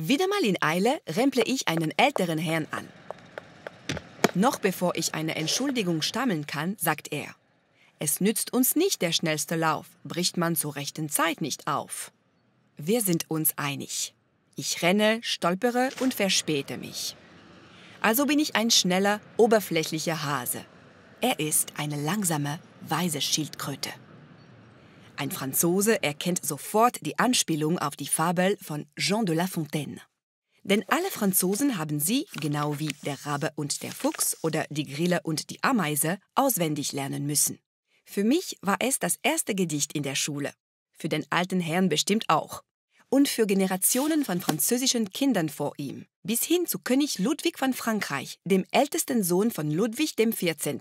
Wieder mal in Eile remple ich einen älteren Herrn an. Noch bevor ich eine Entschuldigung stammeln kann, sagt er. Es nützt uns nicht der schnellste Lauf, bricht man zur rechten Zeit nicht auf. Wir sind uns einig. Ich renne, stolpere und verspäte mich. Also bin ich ein schneller, oberflächlicher Hase. Er ist eine langsame, weise Schildkröte. Ein Franzose erkennt sofort die Anspielung auf die Fabel von Jean de La Fontaine. Denn alle Franzosen haben sie, genau wie der Rabe und der Fuchs oder die Grille und die Ameise, auswendig lernen müssen. Für mich war es das erste Gedicht in der Schule. Für den alten Herrn bestimmt auch. Und für Generationen von französischen Kindern vor ihm. Bis hin zu König Ludwig von Frankreich, dem ältesten Sohn von Ludwig XIV.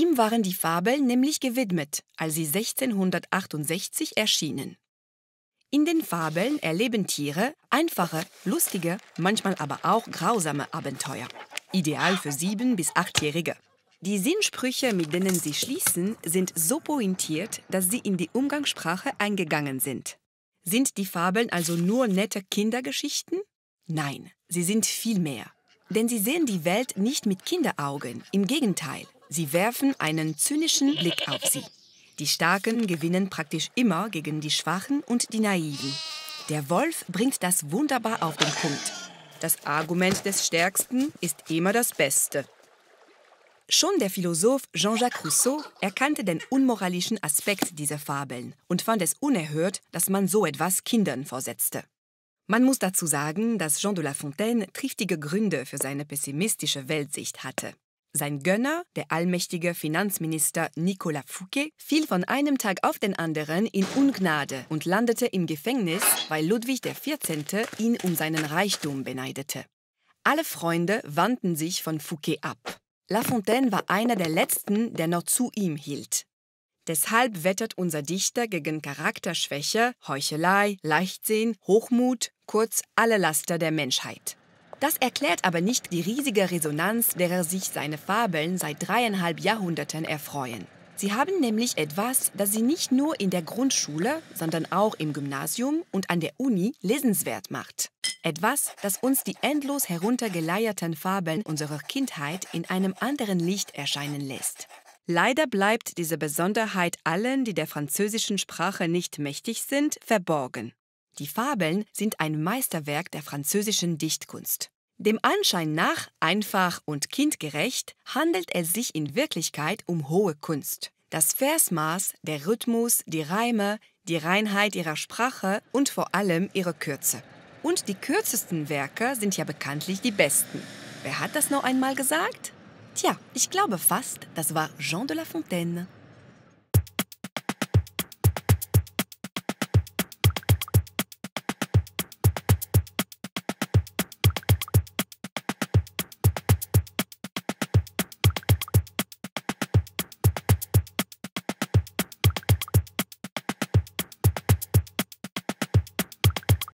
Ihm waren die Fabeln nämlich gewidmet, als sie 1668 erschienen. In den Fabeln erleben Tiere einfache, lustige, manchmal aber auch grausame Abenteuer. Ideal für sieben- bis achtjährige. Die Sinnsprüche, mit denen sie schließen, sind so pointiert, dass sie in die Umgangssprache eingegangen sind. Sind die Fabeln also nur nette Kindergeschichten? Nein, sie sind viel mehr. Denn sie sehen die Welt nicht mit Kinderaugen, im Gegenteil. Sie werfen einen zynischen Blick auf sie. Die Starken gewinnen praktisch immer gegen die Schwachen und die Naiven. Der Wolf bringt das wunderbar auf den Punkt. Das Argument des Stärksten ist immer das Beste. Schon der Philosoph Jean-Jacques Rousseau erkannte den unmoralischen Aspekt dieser Fabeln und fand es unerhört, dass man so etwas Kindern vorsetzte. Man muss dazu sagen, dass Jean de La Fontaine triftige Gründe für seine pessimistische Weltsicht hatte. Sein Gönner, der allmächtige Finanzminister Nicolas Fouquet, fiel von einem Tag auf den anderen in Ungnade und landete im Gefängnis, weil Ludwig XIV. ihn um seinen Reichtum beneidete. Alle Freunde wandten sich von Fouquet ab. La Fontaine war einer der letzten, der noch zu ihm hielt. Deshalb wettert unser Dichter gegen Charakterschwäche, Heuchelei, Leichtsinn, Hochmut, kurz alle Laster der Menschheit. Das erklärt aber nicht die riesige Resonanz, derer sich seine Fabeln seit dreieinhalb Jahrhunderten erfreuen. Sie haben nämlich etwas, das sie nicht nur in der Grundschule, sondern auch im Gymnasium und an der Uni lesenswert macht. Etwas, das uns die endlos heruntergeleierten Fabeln unserer Kindheit in einem anderen Licht erscheinen lässt. Leider bleibt diese Besonderheit allen, die der französischen Sprache nicht mächtig sind, verborgen. Die Fabeln sind ein Meisterwerk der französischen Dichtkunst. Dem Anschein nach einfach und kindgerecht handelt es sich in Wirklichkeit um hohe Kunst. Das Versmaß, der Rhythmus, die Reime, die Reinheit ihrer Sprache und vor allem ihre Kürze. Und die kürzesten Werke sind ja bekanntlich die besten. Wer hat das noch einmal gesagt? Tja, ich glaube fast, das war Jean de La Fontaine.